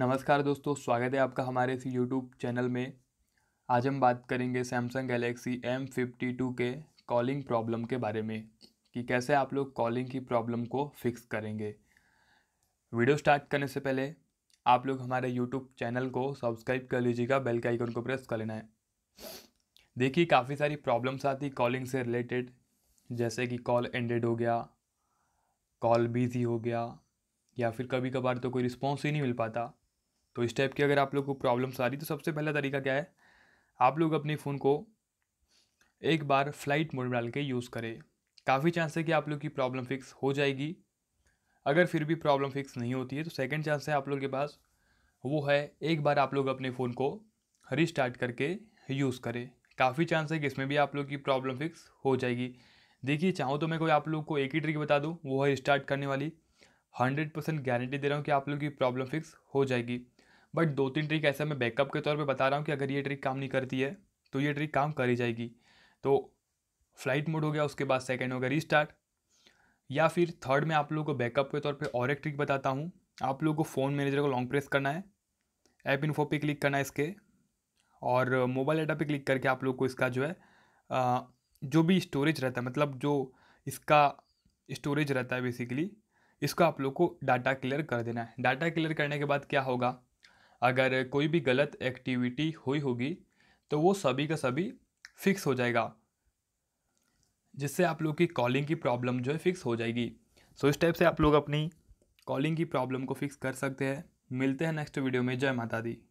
नमस्कार दोस्तों स्वागत है आपका हमारे इस यूट्यूब चैनल में आज हम बात करेंगे Samsung galaxy M fifty two के कॉलिंग प्रॉब्लम के बारे में कि कैसे आप लोग कॉलिंग की प्रॉब्लम को फिक्स करेंगे वीडियो स्टार्ट करने से पहले आप लोग हमारे यूट्यूब चैनल को सब्सक्राइब कर लीजिएगा बेल के आइकन को प्रेस कर लेना है देखिए काफ़ी सारी प्रॉब्लम्स आती कॉलिंग से रिलेटेड जैसे कि कॉल एंडेड हो गया कॉल बिजी हो गया या फिर कभी कभार तो कोई रिस्पॉन्स ही नहीं मिल पाता तो इस टाइप की अगर आप लोग को प्रॉब्लम्स आ रही तो सबसे पहला तरीका क्या है आप लोग अपने फ़ोन को एक बार फ्लाइट मोड में डाल के यूज़ करें काफ़ी चांस है कि आप लोग की प्रॉब्लम फिक्स हो जाएगी अगर फिर भी प्रॉब्लम फिक्स नहीं होती है तो सेकेंड चांस है आप लोग के पास वो है एक बार आप लोग अपने फ़ोन को रिस्टार्ट करके यूज़ करें काफ़ी चांस है कि इसमें भी आप लोग की प्रॉब्लम फिक्स हो जाएगी देखिए चाहूँ तो मैं कोई आप लोग को एक ही ट्रिक बता दूँ वो है स्टार्ट करने वाली हंड्रेड परसेंट गारंटी दे रहा हूँ कि आप लोग की प्रॉब्लम फिक्स हो जाएगी बट दो तीन ट्रिक ऐसे मैं बैकअप के तौर पे बता रहा हूँ कि अगर ये ट्रिक काम नहीं करती है तो ये ट्रिक काम कर ही जाएगी तो फ्लाइट मोड हो गया उसके बाद सेकेंड हो गया रिस्टार्ट या फिर थर्ड में आप लोग को बैकअप के तौर पर और एक ट्रिक बताता हूँ आप लोग को फ़ोन मैनेजर को लॉन्ग प्रेस करना है ऐप इन्फो पे क्लिक करना है इसके और मोबाइल डाटा पे क्लिक करके आप लोग को इसका जो है जो भी स्टोरेज रहता है मतलब जो इसका स्टोरेज रहता है बेसिकली इसको आप लोग को डाटा क्लियर कर देना है डाटा क्लियर करने के बाद क्या होगा अगर कोई भी गलत एक्टिविटी हुई होगी तो वो सभी का सभी फिक्स हो जाएगा जिससे आप लोग की कॉलिंग की प्रॉब्लम जो है फिक्स हो जाएगी सो so, इस टाइप से आप लोग अपनी कॉलिंग की प्रॉब्लम को फिक्स कर सकते हैं मिलते हैं नेक्स्ट वीडियो में जय माता दी